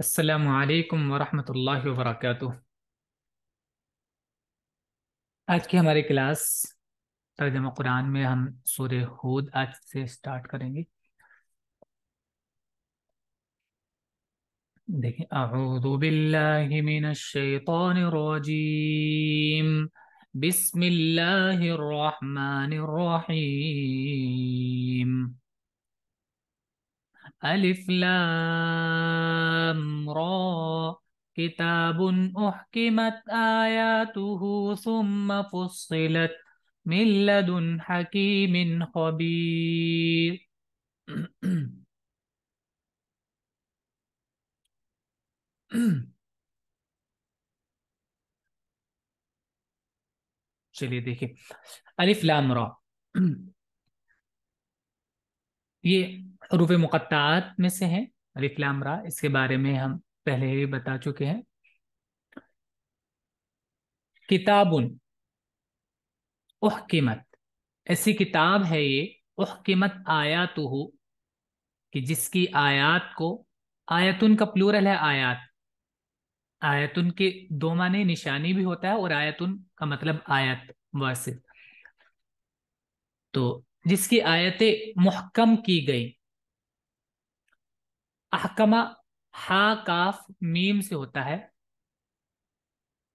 السلام عليكم ورحمة الله वबरकू आज की हमारी क्लास तर्जमा कुरान में हम सूर्य हूद आज से स्टार्ट करेंगे देखें अऊज़ु बिल्लाहि मिनश शैतानिर रजीम बिस्मिल्लाहिर रहमानिर रहीम ألف لام را كتاب أحكمت آياته ثم فصلت من لدن حكيم خبير चलिए देखिए अलिफ लाम रॉ ये रूप मुक़त्तात में से हैं अलिफ इसके बारे में हम पहले ही बता चुके हैं किताबुन कीमत ऐसी किताब है ये कीमत आयात हो कि जिसकी आयात को आयतुन का प्लूरल है आयात आयतुन के दो माने निशानी भी होता है और आयतुन का मतलब आयत वर्ष तो जिसकी आयतें मुहकम की गई अहकमा हा काफ मीम से होता है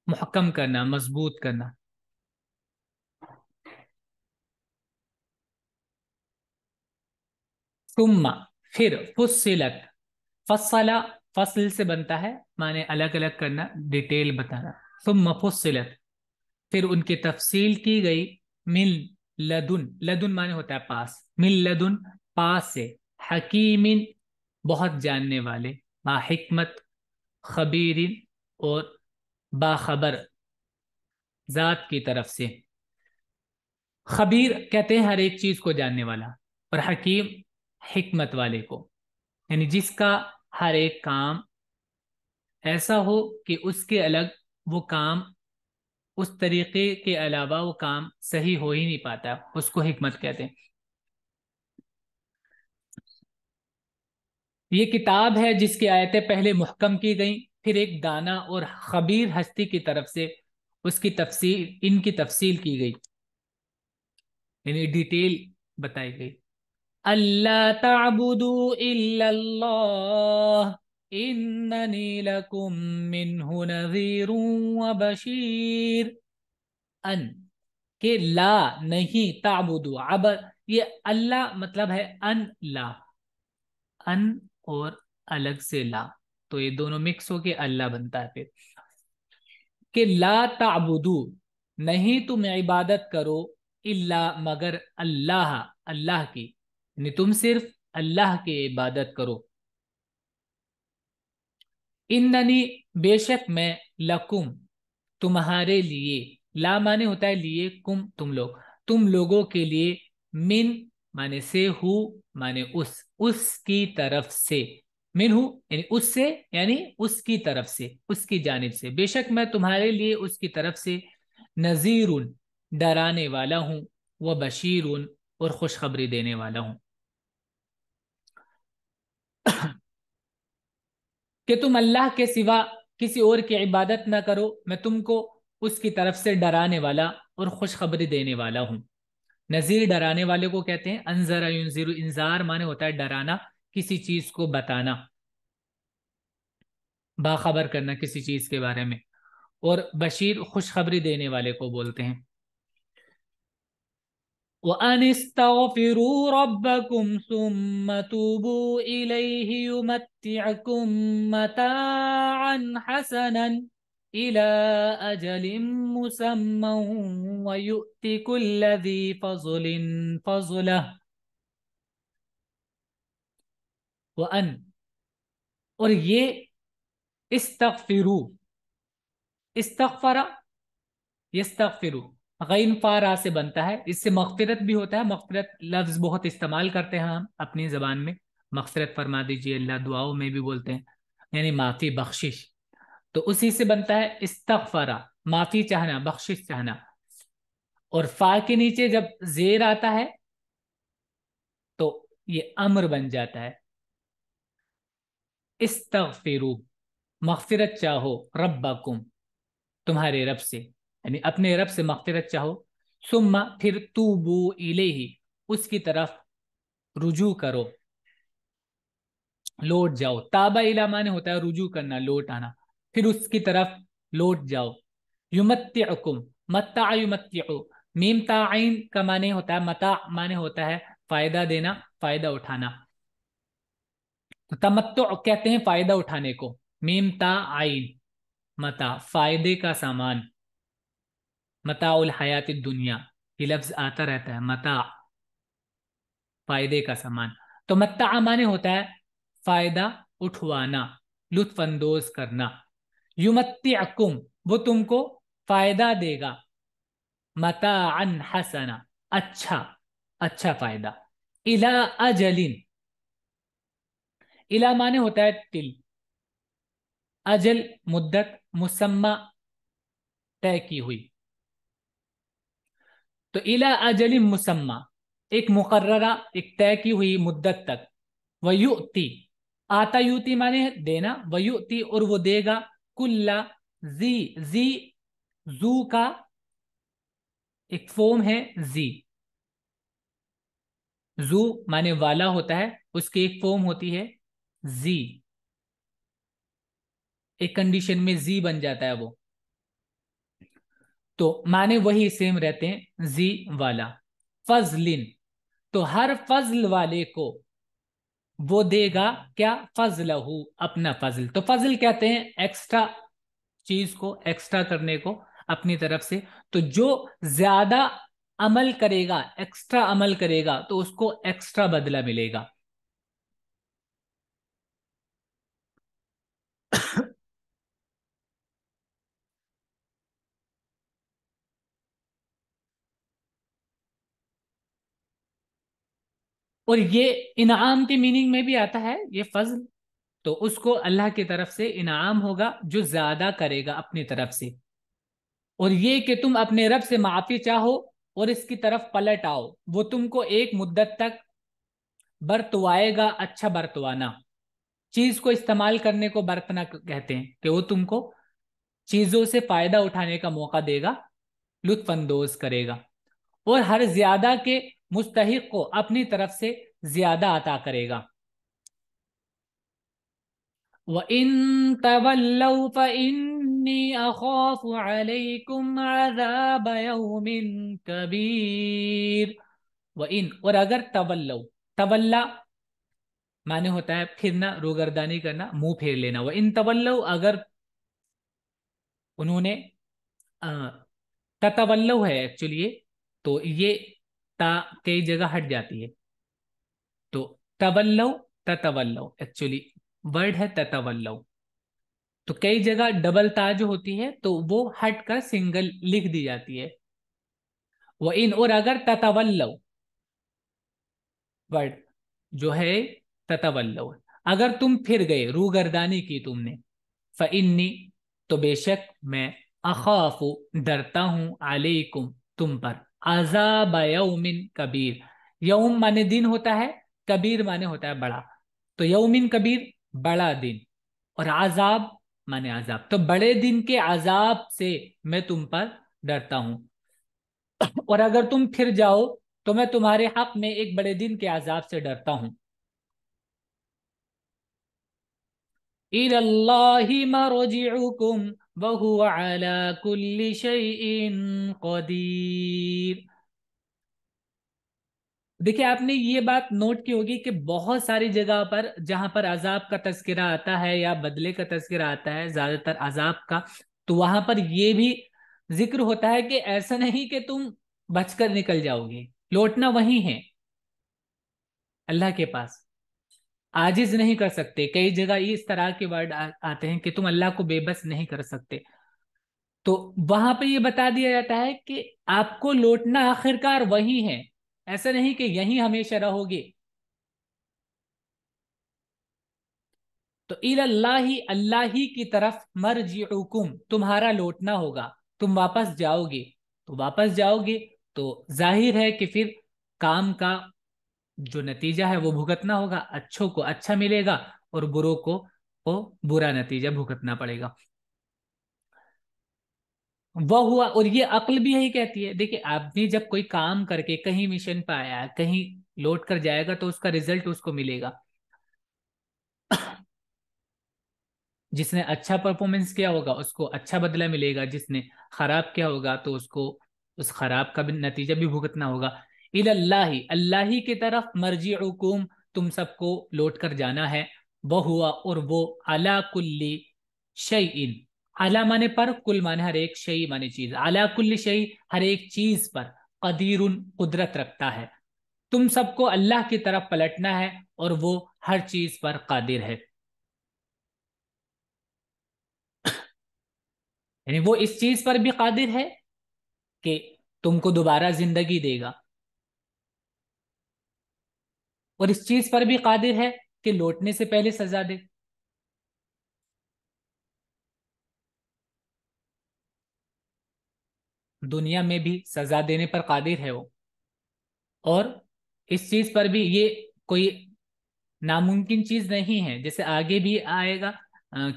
मुहकम करना मजबूत करना सुम्मा फिर फुसलत फसला फसल से बनता है माने अलग अलग करना डिटेल बताना सुम्मा फुसलत फिर उनकी तफसील की गई मिल लदुन लदुन माने होता है पास मिल लदुन पास से हकीमिन बहुत जानने वाले बामत खबीरिन और बाखबर ज़ात की तरफ से खबीर कहते हैं हर एक चीज़ को जानने वाला और हकीम हमत वाले को यानी जिसका हर एक काम ऐसा हो कि उसके अलग वो काम उस तरीके के अलावा वो काम सही हो ही नहीं पाता उसको हमत कहते हैं ये किताब है जिसकी आयतें पहले मुहकम की गई फिर एक दाना और खबीर हस्ती की तरफ से उसकी तफसील इनकी तफसील की गई यानी डिटेल बताई गई अल्लाह ताबुदू इल्लल्लाह बशीर अन के ला नहीं ताबुदू अब ये अल्लाह मतलब है अन ला अन और अलग से ला तो ये दोनों मिक्स के अल्लाह बनता है फिर कि ला ताबुदू नहीं तुम इबादत करो इल्ला मगर अल्लाह अल्लाह की नहीं तुम सिर्फ अल्लाह की इबादत करो इन्ननी बेशक मैं लकुम तुम्हारे लिए ला माने होता है लिए कुम तुम लोग तुम लोगों के लिए मिन माने से हु माने उस उसकी तरफ से मिन हु यानी उससे यानी उसकी तरफ से उसकी जानब से बेशक मैं तुम्हारे लिए उसकी तरफ से नज़ीर डराने वाला हूँ व बशीर और खुशखबरी देने वाला हूँ कि तुम अल्लाह के सिवा किसी और की इबादत ना करो मैं तुमको उसकी तरफ से डराने वाला और खुशखबरी देने वाला हूँ नज़ीर डराने वाले को कहते हैं अनजरा युनजीर इंजार माने होता है डराना किसी चीज को बताना बाखबर करना किसी चीज के बारे में और बशीर खुशखबरी देने वाले को बोलते हैं वो إلى أجل مسمى ويؤتي كل ذي فضل فضله وأن और ये इस्तगफिरु इस्तगफरा यस्तगफिरु गैन फारा से बनता है इससे मगफिरत भी होता है मगफिरत लफ्ज बहुत इस्तेमाल करते हैं हम अपनी जबान में मगफरत फरमा दीजिए अल्लाह दुआओं में भी बोलते हैं यानी माफ़ी बख्शिश तो उसी से बनता है इस्तफरा माफी चाहना बख्शिश चाहना और फा के नीचे जब जेर आता है तो ये अमर बन जाता है इस्तफिरू मगफिरत चाहो रब्बाकुम तुम्हारे रब से यानी अपने रब से मखफिरत चाहो सुम्मा फिर बो इले ही उसकी तरफ रुजू करो लौट जाओ ताबा इला माने होता है रुजू करना लौट आना फिर उसकी तरफ लौट जाओ युमत्युकुम मत्ता युमत्यु मीम ताइन का माने होता है मता माने होता है फायदा देना फायदा उठाना तो तमत्तो कहते हैं फायदा उठाने को मीम ता आइन मता फायदे का सामान मता उल हयात दुनिया ये लफ्ज आता रहता है मता फायदे का सामान तो मत्ता माने होता है फायदा उठवाना लुत्फानंदोज करना युमत्ती अकुम वो तुमको फायदा देगा मता अन हसना अच्छा अच्छा फायदा इला अजलिन इला माने होता है तिल अजल मुद्दत मुसम्मा तय की हुई तो इला अजलिन मुसम्मा एक मुकर्रा एक तय की हुई मुद्दत तक वयुति आता युति माने देना वयुति और वो देगा कुल्ला जी जी जू का एक फॉर्म है जी जू माने वाला होता है उसकी एक फॉर्म होती है जी एक कंडीशन में जी बन जाता है वो तो माने वही सेम रहते हैं जी वाला फजलिन तो हर फजल वाले को वो देगा क्या फजल अपना फजल तो फजल कहते हैं एक्स्ट्रा चीज को एक्स्ट्रा करने को अपनी तरफ से तो जो ज्यादा अमल करेगा एक्स्ट्रा अमल करेगा तो उसको एक्स्ट्रा बदला मिलेगा और ये इनाम की मीनिंग में भी आता है ये फजल तो उसको अल्लाह की तरफ से इनाम होगा जो ज्यादा करेगा अपनी तरफ से और ये कि तुम अपने रब से माफी चाहो और इसकी तरफ पलट आओ वो तुमको एक मुद्दत तक बरतवाएगा अच्छा बरतवाना चीज को इस्तेमाल करने को बरतना कहते हैं कि वो तुमको चीजों से फायदा उठाने का मौका देगा लुत्फानंदोज करेगा और हर ज्यादा के मुस्तक को अपनी तरफ से ज्यादा अता करेगा व इन तवल कबीर व इन और अगर तवल्लौ तवल्ला माने होता है फिरना रोगरदानी करना मुंह फेर लेना वह इन तवल्लौ अगर उन्होंने ततवल्लव है एक्चुअली तो ये ता कई जगह हट जाती है तो तवल्लव ततवल्लव एक्चुअली वर्ड है ततवल्लव तो कई जगह डबल ता जो होती है तो वो हट कर सिंगल लिख दी जाती है वह इन और अगर ततवल्लव वर्ड जो है ततवल्लव अगर तुम फिर गए रूगरदानी की तुमने फ़इन्नी तो बेशक मैं अखाफ डरता हूं अलैकुम तुम पर अजाब यौमिन कबीर यौम माने दिन होता है कबीर माने होता है बड़ा तो यौमिन कबीर बड़ा दिन और आजाब माने आजाब तो बड़े दिन के आजाब से मैं तुम पर डरता हूं और अगर तुम फिर जाओ तो मैं तुम्हारे हक में एक बड़े दिन के आजाब से डरता हूं इल्लाही मरोजिउकुम वहु देखिए आपने ये बात नोट की होगी कि बहुत सारी जगह पर जहां पर अजाब का तस्करा आता है या बदले का तस्करा आता है ज्यादातर अजाब का तो वहां पर यह भी जिक्र होता है कि ऐसा नहीं कि तुम बचकर निकल जाओगे लौटना वही है अल्लाह के पास आजिज नहीं कर सकते कई जगह इस तरह के वर्ड आते हैं कि तुम अल्लाह को बेबस नहीं कर सकते तो वहां पे ये बता दिया जाता है कि आपको लौटना आखिरकार वही है ऐसा नहीं कि यही हमेशा रहोगे तो ही अल्लाह ही की तरफ मर तुम्हारा लौटना होगा तुम वापस जाओगे तो वापस जाओगे तो जाहिर है कि फिर काम का जो नतीजा है वो भुगतना होगा अच्छों को अच्छा मिलेगा और बुरों को वो बुरा नतीजा भुगतना पड़ेगा वह हुआ और ये अक्ल भी यही कहती है देखिए आपने जब कोई काम करके कहीं मिशन पर आया कहीं लौट कर जाएगा तो उसका रिजल्ट उसको मिलेगा जिसने अच्छा परफॉर्मेंस किया होगा उसको अच्छा बदला मिलेगा जिसने खराब किया होगा तो उसको उस खराब का भी नतीजा भी भुगतना होगा इल्लाही अल्लाह की तरफ मर्जी हुकूम तुम सबको लौट कर जाना है वह हुआ और वो अला कुल्ली शई अला माने पर कुल माने हर एक शई माने चीज अला कुल्ली शई हर एक चीज पर कदीर कुदरत रखता है तुम सबको अल्लाह की तरफ पलटना है और वो हर चीज पर कादिर है यानी वो इस चीज पर भी कादिर है कि तुमको दोबारा जिंदगी देगा और इस चीज पर भी कादिर है कि लौटने से पहले सजा दे दुनिया में भी सजा देने पर कादिर है वो और इस चीज पर भी ये कोई नामुमकिन चीज नहीं है जैसे आगे भी आएगा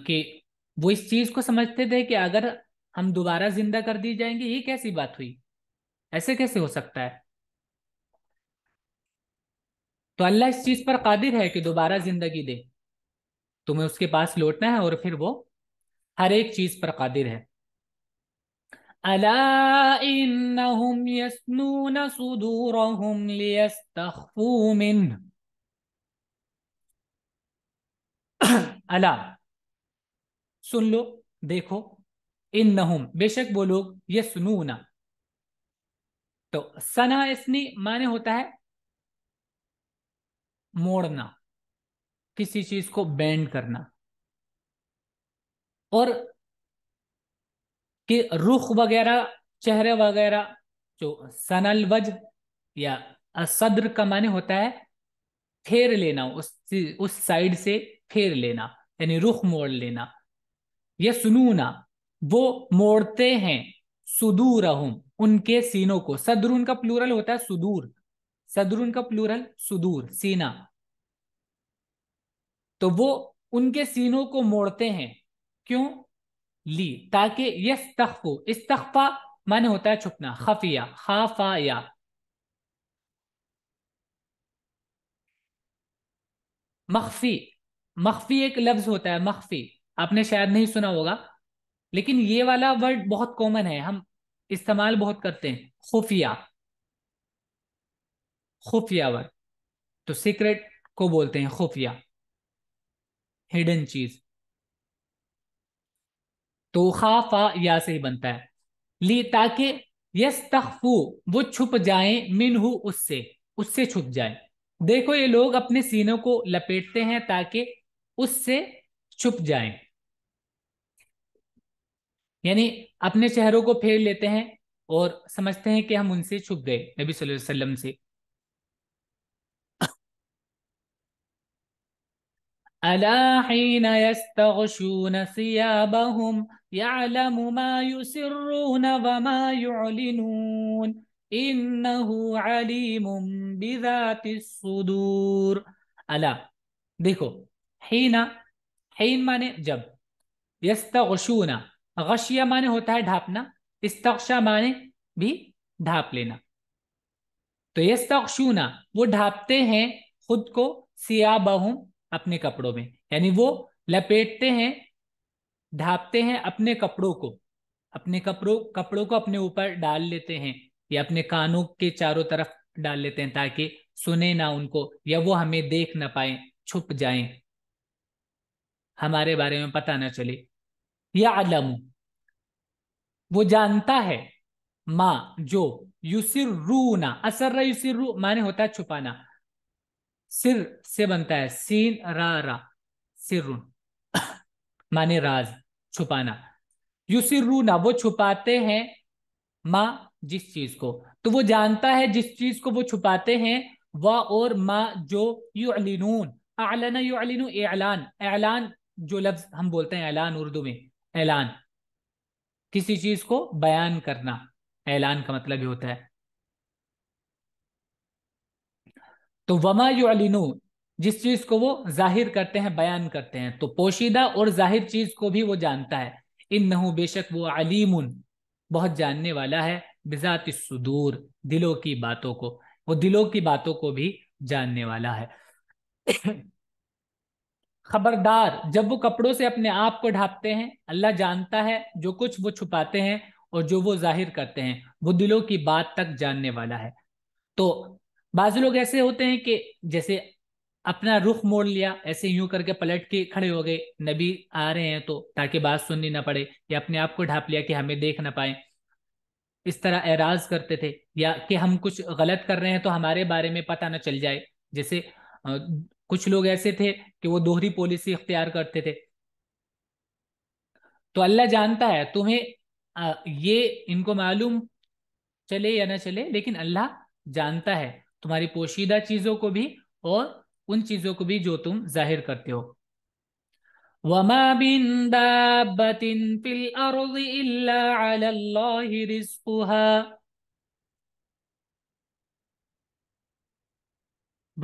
कि वो इस चीज को समझते थे कि अगर हम दोबारा जिंदा कर दी जाएंगे ये कैसी बात हुई ऐसे कैसे हो सकता है तो अल्लाह इस चीज़ पर कादिर है कि दोबारा ज़िंदगी दे तुम्हें उसके पास लौटना है और फिर वो हर एक चीज़ पर कादिर है अला इन्नहुम यसनून सुदूरहुम लियस्तखफू मिन अला सुन लो देखो इन नहुम बेशक वो लोग ये तो सना इसनी माने होता है मोड़ना किसी चीज को बैंड करना और कि रुख वगैरह चेहरे वगैरह जो सनल वज या सद्र का माने होता है फेर लेना उस उस साइड से फेर लेना यानी रुख मोड़ लेना यह सुनूना वो मोड़ते हैं सुदूर उनके सीनों को सदर उनका प्लूरल होता है सुदूर सदरून का प्लूरल सुदूर सीना तो वो उनके सीनों को मोड़ते हैं क्यों ली ताकि यस तख्फो इस तख्फा माने होता है छुपना खफिया खाफा या मख्फी मख्फी एक लफ्ज होता है मख्फी आपने शायद नहीं सुना होगा लेकिन ये वाला वर्ड बहुत कॉमन है हम इस्तेमाल बहुत करते हैं खुफिया खुफिया वर्क तो सीक्रेट को बोलते हैं खुफिया हिडन चीज तो खाफा या से ही बनता है ली ताकि यस तखफू वो छुप जाए मिनहू उससे उससे छुप जाए देखो ये लोग अपने सीनों को लपेटते हैं ताकि उससे छुप जाए यानी अपने चेहरों को फेर लेते हैं और समझते हैं कि हम उनसे छुप गए नबी सल्लल्लाहु अलैहि वसल्लम से ألا حين يستغشون ثيابهم يعلم ما يسرون وما يعلنون إنه عليم بذات الصدور ألا ديكو حين حين من جب يستغشون غشية من هو ढापنا استغشى من بي ढाप لنا تو يستغشون وہ ढापते हैं خود کو سیابہم अपने कपड़ों में यानी वो लपेटते हैं ढापते हैं अपने कपड़ों को अपने कपड़ों कपड़ों को अपने ऊपर डाल लेते हैं या अपने कानों के चारों तरफ डाल लेते हैं ताकि सुने ना उनको या वो हमें देख ना पाए छुप जाए हमारे बारे में पता ना चले या आलम वो जानता है माँ जो युसिर रू ना असर युसिर रू माने होता है छुपाना सिर से बनता है सीन रा रा सिरुन माने राज छुपाना यू ना वो छुपाते हैं माँ जिस चीज को तो वो जानता है जिस चीज को वो छुपाते हैं व और माँ जो यू अलिनून यू एलान एलान जो लफ्ज हम बोलते हैं ऐलान उर्दू में ऐलान किसी चीज को बयान करना ऐलान का मतलब ये होता है तो वमा युलिनू जिस चीज को वो जाहिर करते हैं बयान करते हैं तो पोशीदा और जाहिर चीज को भी वो जानता है इन नहू बेशक वो अलीम बहुत जानने वाला है बिजात सुदूर दिलों की बातों को वो दिलों की बातों को भी जानने वाला है खबरदार जब वो कपड़ों से अपने आप को ढापते हैं अल्लाह जानता है जो कुछ वो छुपाते हैं और जो वो जाहिर करते हैं वो दिलों की बात तक जानने वाला है तो बाजू लोग ऐसे होते हैं कि जैसे अपना रुख मोड़ लिया ऐसे यूं करके पलट के खड़े हो गए नबी आ रहे हैं तो ताकि बात सुननी ना पड़े या अपने आप को ढाप लिया कि हमें देख ना पाए इस तरह एराज करते थे या कि हम कुछ गलत कर रहे हैं तो हमारे बारे में पता ना चल जाए जैसे कुछ लोग ऐसे थे कि वो दोहरी पॉलिसी इख्तियार करते थे तो अल्लाह जानता है तुम्हें ये इनको मालूम चले या ना चले लेकिन अल्लाह जानता है तुम्हारी पोशीदा चीजों को भी और उन चीजों को भी जो तुम जाहिर करते हो वमा फिल अर्द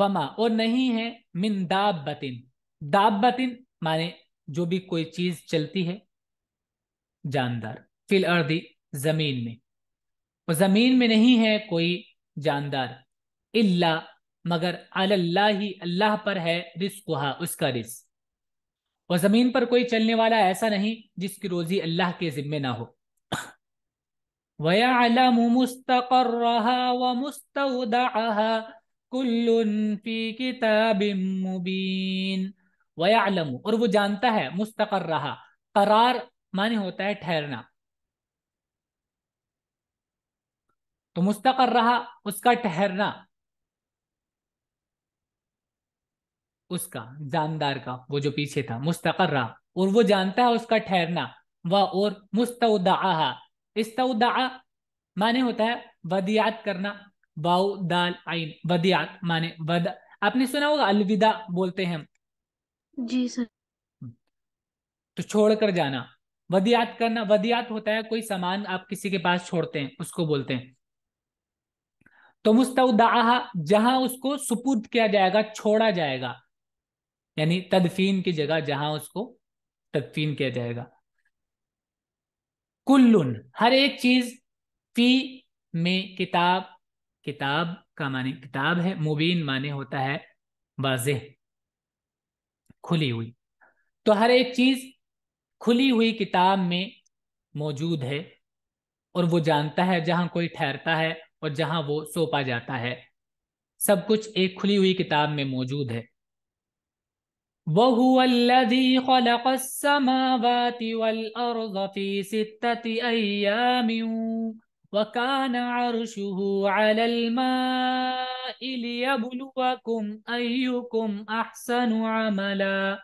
वमा और नहीं है मिन दाबतिन दाबतिन माने जो भी कोई चीज चलती है जानदार फिल अर्दी जमीन में और जमीन में नहीं है कोई जानदार इल्ला मगर अल्लाह ही अल्लाह पर है हा उसका रिस्क और ज़मीन पर कोई चलने वाला ऐसा नहीं जिसकी रोज़ी अल्लाह के ज़िम्मे ना हो व मुबीन वयालम और वो जानता है रहा करार माने होता है ठहरना तो मुस्तकर रहा उसका ठहरना उसका जानदार का वो जो पीछे था मुस्तकर रहा और वो जानता है उसका ठहरना व और मुस्तौदा इस्तौदा माने होता है वदियात करना वाउ दाल आइन वदियात माने वद आपने सुना होगा अलविदा बोलते हैं जी सर तो छोड़कर जाना वदियात करना वदियात होता है कोई सामान आप किसी के पास छोड़ते हैं उसको बोलते हैं तो मुस्तौदा जहां उसको सुपुर्द किया जाएगा छोड़ा जाएगा यानी तदफीन की जगह जहां उसको तदफीन किया जाएगा कुल्लुन हर एक चीज फी में किताब किताब का माने किताब है मुबीन माने होता है वाजह खुली हुई तो हर एक चीज खुली हुई किताब में मौजूद है और वो जानता है जहां कोई ठहरता है और जहां वो सौंपा जाता है सब कुछ एक खुली हुई किताब में मौजूद है وهو الذي خلق السماوات والأرض في ستة أيام وكان عرشه على الماء ليبلوكم أيكم أحسن عملا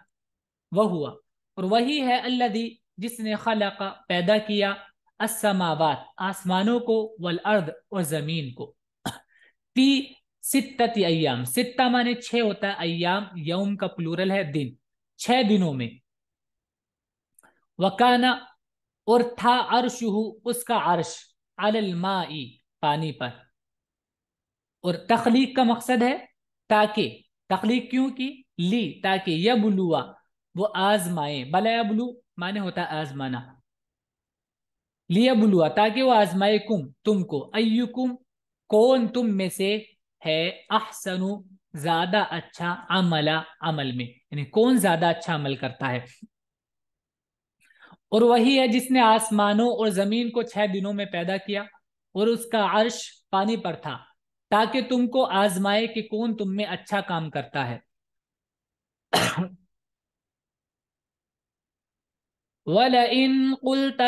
वहुआ और वही है अल्लादी जिसने खलक पैदा किया असमावात आसमानों को वल अर्द और ज़मीन को फी सित्तती अयाम सित्ता माने छ होता है अयाम यौम का प्लूरल है दिन छह दिनों में वकाना और था अरशहू उसका अर्श अलमाई पानी पर और तखलीक का मकसद है ताकि तखलीक क्यों की ली ताकि यह बलुआ वो आजमाए बला बलू माने होता आजमाना लिया बुलुआ ताकि वो आजमाए कुम तुमको अयुकुम कौन तुम में से है अहसनु ज्यादा अच्छा अमला अमल में यानी कौन ज्यादा अच्छा अमल करता है और वही है जिसने आसमानों और जमीन को छह दिनों में पैदा किया और उसका अर्श पानी पर था ताकि तुमको आजमाए कि कौन तुम में अच्छा काम करता है ولئن قلت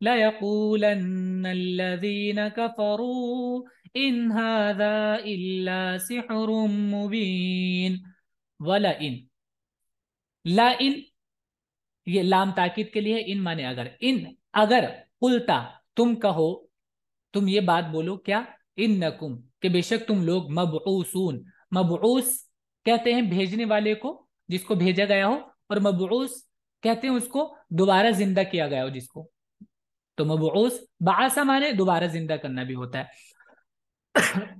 ليقولن الذين كفروا إن هذا إلا سحر مبين ولئن ला ये लाम ताकिद के लिए इन माने अगर इन अगर उल्टा तुम कहो तुम ये बात बोलो क्या इन नकुम के बेशक तुम लोग मबूसून मबूस कहते हैं भेजने वाले को जिसको भेजा गया हो और मबूस कहते हैं उसको दोबारा जिंदा किया गया हो जिसको तो मबूस बासा माने दोबारा जिंदा करना भी होता है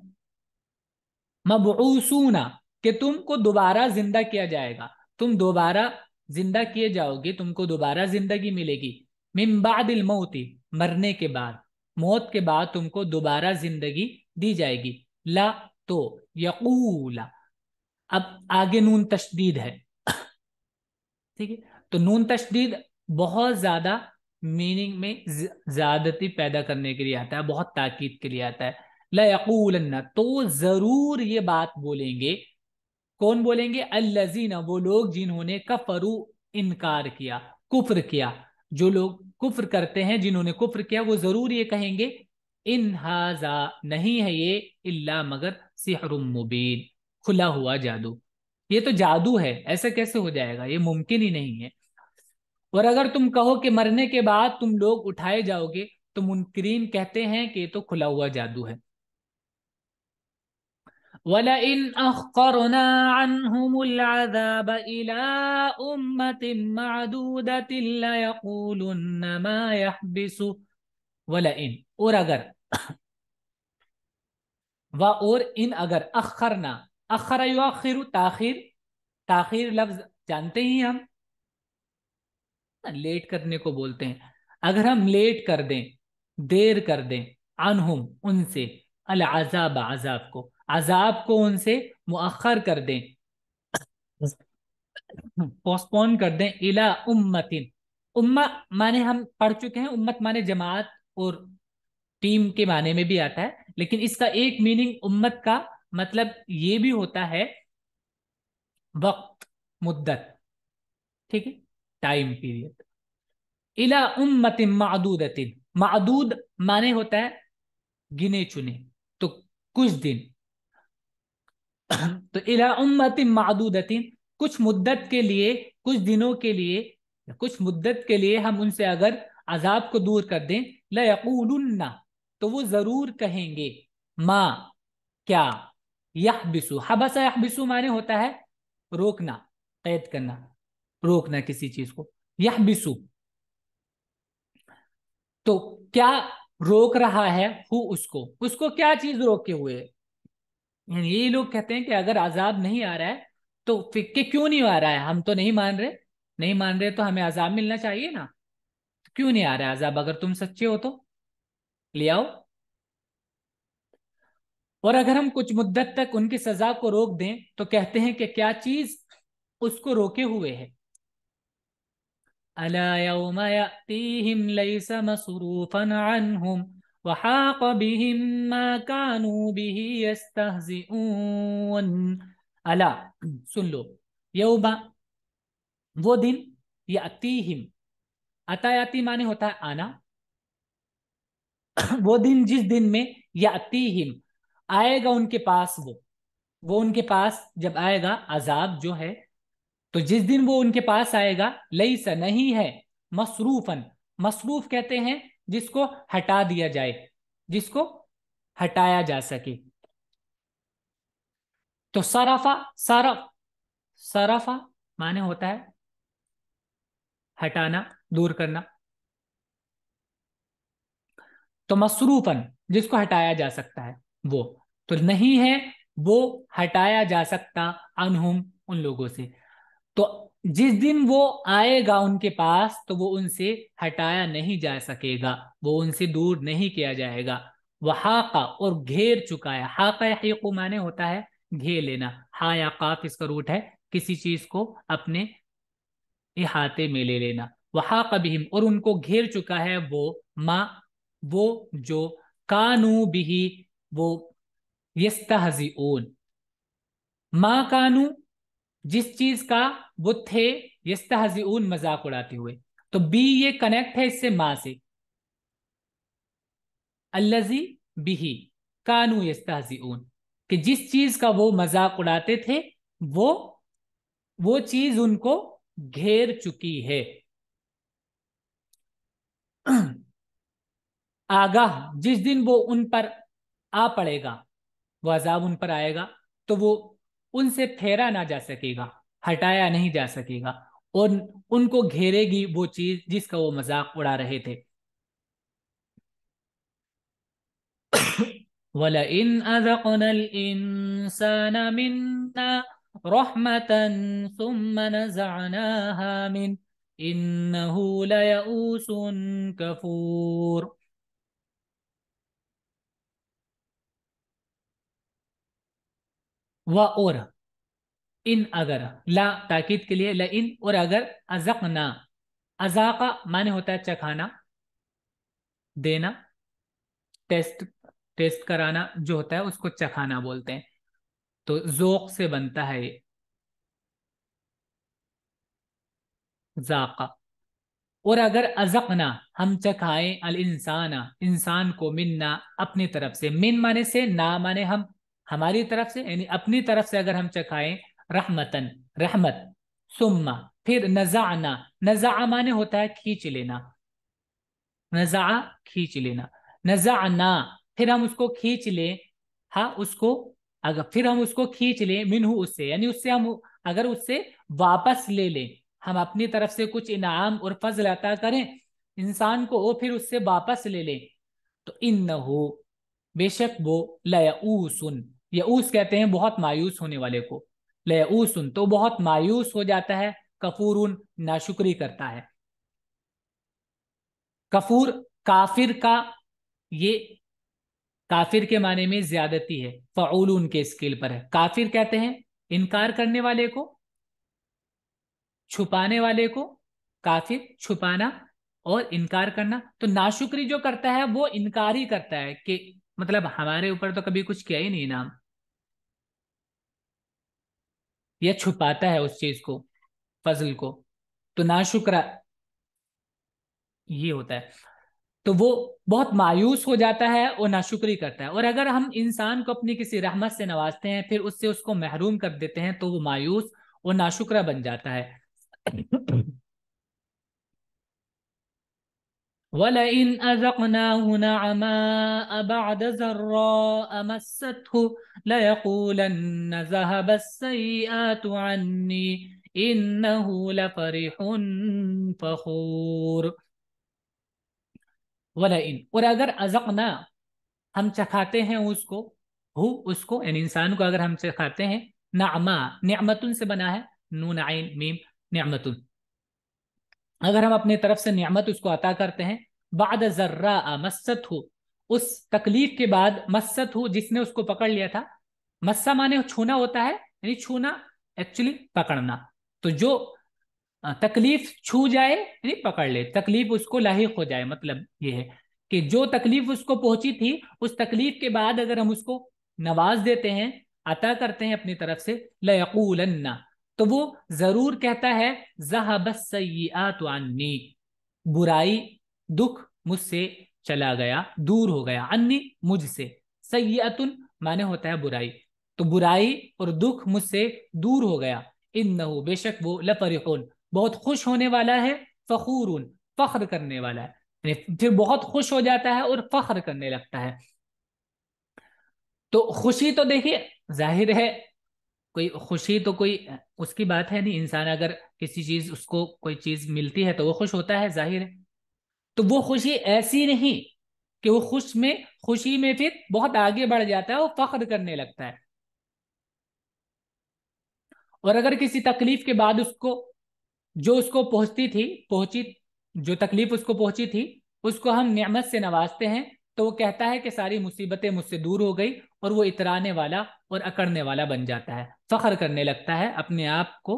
मबूसूना कि तुमको दोबारा जिंदा किया जाएगा तुम दोबारा जिंदा किए जाओगे तुमको दोबारा जिंदगी मिलेगी मिम्बादिल मोती मरने के बाद मौत के बाद तुमको दोबारा जिंदगी दी जाएगी ला तो यकूला अब आगे नून तशदीद है ठीक है तो नून तशदीद बहुत ज्यादा मीनिंग में ज्यादती पैदा करने के लिए आता है बहुत ताकीद के लिए आता है लकूलना तो जरूर ये बात बोलेंगे कौन बोलेंगे अल्लजीना वो लोग जिन्होंने कफरू इनकार किया कुफर किया जो लोग कुफर करते हैं जिन्होंने कुफर किया वो जरूर ये कहेंगे इन हाजा नहीं है ये इल्ला मगर सिहर मुबीन खुला हुआ जादू ये तो जादू है ऐसा कैसे हो जाएगा ये मुमकिन ही नहीं है और अगर तुम कहो कि मरने के बाद तुम लोग उठाए जाओगे तो मुनकरीन कहते हैं कि ये तो खुला हुआ जादू है वला इन और अगर व और इन अगर अखरना अखर ताखिर ताखिर लफ्ज जानते ही हम लेट करने को बोलते हैं अगर हम लेट कर दें देर कर दें अनहुम उनसे अल अजाब आजाब को अजाब को उनसे मुखर कर दें पोस्टपोन कर दें इला उम्मतिन उम्मा माने हम पढ़ चुके हैं उम्मत माने जमात और टीम के माने में भी आता है लेकिन इसका एक मीनिंग उम्मत का मतलब ये भी होता है वक्त मुद्दत ठीक है टाइम पीरियड इला उम्मत मदूद मदूद माने होता है गिने चुने तो कुछ दिन तो इला उम्मत मादूदतिन कुछ मुद्दत के लिए कुछ दिनों के लिए कुछ मुद्दत के लिए हम उनसे अगर अजाब को दूर कर दें लयकूलन्ना तो वो ज़रूर कहेंगे माँ क्या यह बिसु हबसा यह बिसु माने होता है रोकना कैद करना रोकना किसी चीज को यह बिसु तो क्या रोक रहा है हु उसको उसको क्या चीज रोके हुए यानी ये लोग कहते हैं कि अगर आजाब नहीं आ रहा है तो फिक्के क्यों नहीं आ रहा है हम तो नहीं मान रहे नहीं मान रहे तो हमें आजाब मिलना चाहिए ना क्यों नहीं आ रहा है आजाब अगर तुम सच्चे हो तो ले आओ और अगर हम कुछ मुद्दत तक उनकी सजा को रोक दें तो कहते हैं कि क्या चीज उसको रोके हुए है الا يوم ياتيهم ليس مصروفا عنهم وحاق بهم ما كانوا به يستهزئون الا سن لو يوم वो दिन या अतिहिम अतायाति माने होता है आना वो दिन जिस दिन में या अतिहिम आएगा उनके पास वो वो उनके पास जब आएगा अजाब जो है तो जिस दिन वो उनके पास आएगा लई नहीं है मसरूफन मसरूफ कहते हैं जिसको हटा दिया जाए जिसको हटाया जा सके तो सराफा सरफ सराफा माने होता है हटाना दूर करना तो मसरूफन जिसको हटाया जा सकता है वो तो नहीं है वो हटाया जा सकता अनहुम उन लोगों से तो जिस दिन वो आएगा उनके पास तो वो उनसे हटाया नहीं जा सकेगा वो उनसे दूर नहीं किया जाएगा वह हाका और घेर चुका है हाका हयको माने होता है घेर लेना हा या काफ इसका रूट है किसी चीज को अपने इहाते में ले लेना वहा कबीम और उनको घेर चुका है वो माँ वो जो कानू बिही वो यस्तहजीऊन माँ कानू जिस चीज का वो थे यस्तहजीउन मजाक उड़ाते हुए तो बी ये कनेक्ट है इससे माँ से अल्लजी बिही कानू यस्तहजीउन कि जिस चीज का वो मजाक उड़ाते थे वो वो चीज उनको घेर चुकी है आगाह जिस दिन वो उन पर आ पड़ेगा वो अजाब उन पर आएगा तो वो उनसे फेरा ना जा सकेगा हटाया नहीं जा सकेगा और उनको घेरेगी वो चीज जिसका वो मजाक उड़ा रहे थे कफूर व और इन अगर ला ताकीद के लिए ला इन और अगर अजक ना अजाका माने होता है चखाना देना टेस्ट टेस्ट कराना जो होता है उसको चखाना बोलते हैं तो जोक से बनता है ये जाका और अगर अजक ना हम चखाएं अल इंसाना इंसान को ना अपनी तरफ से मिन माने से ना माने हम हमारी तरफ से यानी अपनी तरफ से अगर हम चखाएं रहमतन रहमत सुम्मा फिर नजाना नजा माने होता है खींच लेना नजा खींच लेना नजाना फिर हम उसको खींच ले हा उसको अगर फिर हम उसको खींच ले मिनहू उससे यानी उससे हम अगर उससे वापस ले लें हम अपनी तरफ से कुछ इनाम और फजल अता करें इंसान को वो फिर उससे वापस ले लें तो इन हो बेशक वो लयाऊसन यूस कहते हैं बहुत मायूस होने वाले को लेन तो बहुत मायूस हो जाता है उन नाशुक्री करता है कफूर काफिर का ये काफिर के माने में ज्यादती है फ़ाउल उनके स्केल पर है काफिर कहते हैं इनकार करने वाले को छुपाने वाले को काफिर छुपाना और इनकार करना तो नाशुक्री जो करता है वो इनकार ही करता है कि मतलब हमारे ऊपर तो कभी कुछ किया ही नहीं ना यह छुपाता है उस चीज को फजल को तो ना शुक्र ये होता है तो वो बहुत मायूस हो जाता है और नाशुक्री करता है और अगर हम इंसान को अपनी किसी रहमत से नवाजते हैं फिर उससे उसको महरूम कर देते हैं तो वो मायूस और नाशुक्रा बन जाता है ولئن أذقناه نعماء بعد زراء مسته ليقولن ذهب السيئات عني إنه لفرح فخور ولئن اور اگر اذقنا ہم چکھاتے ہیں اس کو ہو انسان کو اگر ہم چکھاتے ہیں نعما نعمتن سے بنا ہے نون عین میم نعمتن अगर हम अपनी तरफ से नियामत उसको अता करते हैं बाद जर्रा मस्सत हो उस तकलीफ के बाद मस्सत हो जिसने उसको पकड़ लिया था मस्सा माने छूना होता है यानी छूना एक्चुअली पकड़ना तो जो तकलीफ छू जाए यानी पकड़ ले तकलीफ उसको लाइक हो जाए मतलब ये है कि जो तकलीफ उसको पहुंची थी उस तकलीफ के बाद अगर हम उसको नवाज देते हैं अता करते हैं अपनी तरफ से लयकूलन्ना तो वो जरूर कहता है जहाबस आतनी बुराई दुख मुझसे चला गया दूर हो गया अन्नी मुझसे सयातुन माने होता है बुराई तो बुराई और दुख मुझसे दूर हो गया इन न बेशक वो लफरहन बहुत खुश होने वाला है फ़खूर फ़ख्र करने वाला है फिर बहुत खुश हो जाता है और फ़ख्र करने लगता है तो खुशी तो देखिए जाहिर है कोई खुशी तो कोई उसकी बात है नहीं इंसान अगर किसी चीज उसको कोई चीज मिलती है तो वो खुश होता है जाहिर है तो वो खुशी ऐसी नहीं कि वो खुश में खुशी में फिर बहुत आगे बढ़ जाता है वो फख्र करने लगता है और अगर किसी तकलीफ के बाद उसको जो उसको पहुंचती थी पहुंची जो तकलीफ उसको पहुंची थी उसको हम नमत से नवाजते हैं तो वो कहता है कि सारी मुसीबतें मुझसे दूर हो गई और वो इतराने वाला और अकड़ने वाला बन जाता है फख्र करने लगता है अपने आप को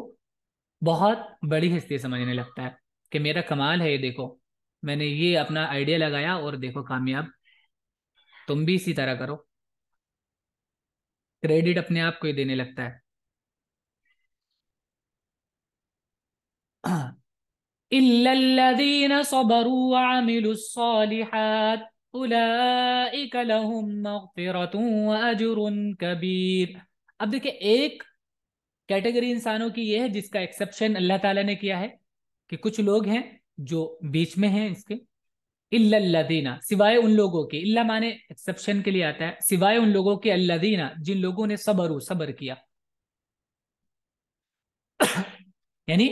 बहुत बड़ी हस्ती समझने लगता है कि मेरा कमाल है ये देखो मैंने ये अपना आइडिया लगाया और देखो कामयाब तुम भी इसी तरह करो क्रेडिट अपने आप को ही देने लगता है इल्लल्लदीन सबरू व कबीर अब देखिए एक कैटेगरी इंसानों की ये है जिसका एक्सेप्शन अल्लाह ताला ने किया है कि कुछ लोग हैं जो बीच में हैं इसके इल्लादीना सिवाय उन लोगों के इल्ला माने एक्सेप्शन के लिए आता है सिवाय उन लोगों के अल्लादीना जिन लोगों ने सबर सबर किया यानी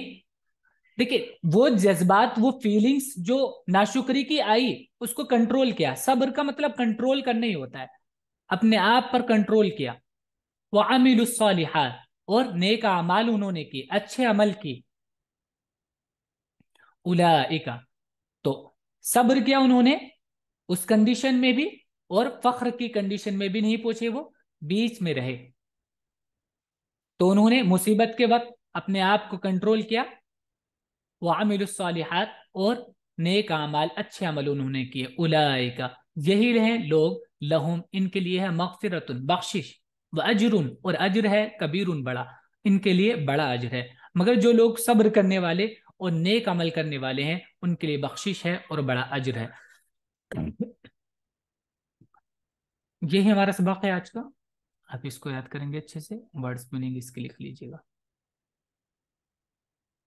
देखिए वो जज्बात वो फीलिंग्स जो नाशुकरी की आई उसको कंट्रोल किया सब्र का मतलब कंट्रोल करना ही होता है अपने आप पर कंट्रोल किया वह अमिलसालिहात और नेक अमाल उन्होंने की अच्छे अमल की उलाइका तो सब्र किया उन्होंने उस कंडीशन में भी और फख्र की कंडीशन में भी नहीं पहुंचे वो बीच में रहे तो उन्होंने मुसीबत के वक्त अपने आप को कंट्रोल किया वामिल और नेक आमाल अच्छे अमल उन्होंने किए उलाय का यही रहे लोग लहुम इनके लिए है मकफरत बख्शिश व अजर और अजर है उन बड़ा इनके लिए बड़ा अजर है मगर जो लोग सब्र करने वाले और नेक अमल करने वाले हैं उनके लिए बख्शिश है और बड़ा अजर है यही हमारा सबक है आज का आप इसको याद करेंगे अच्छे से वर्ड्स मीनिंग इसके लिख लीजिएगा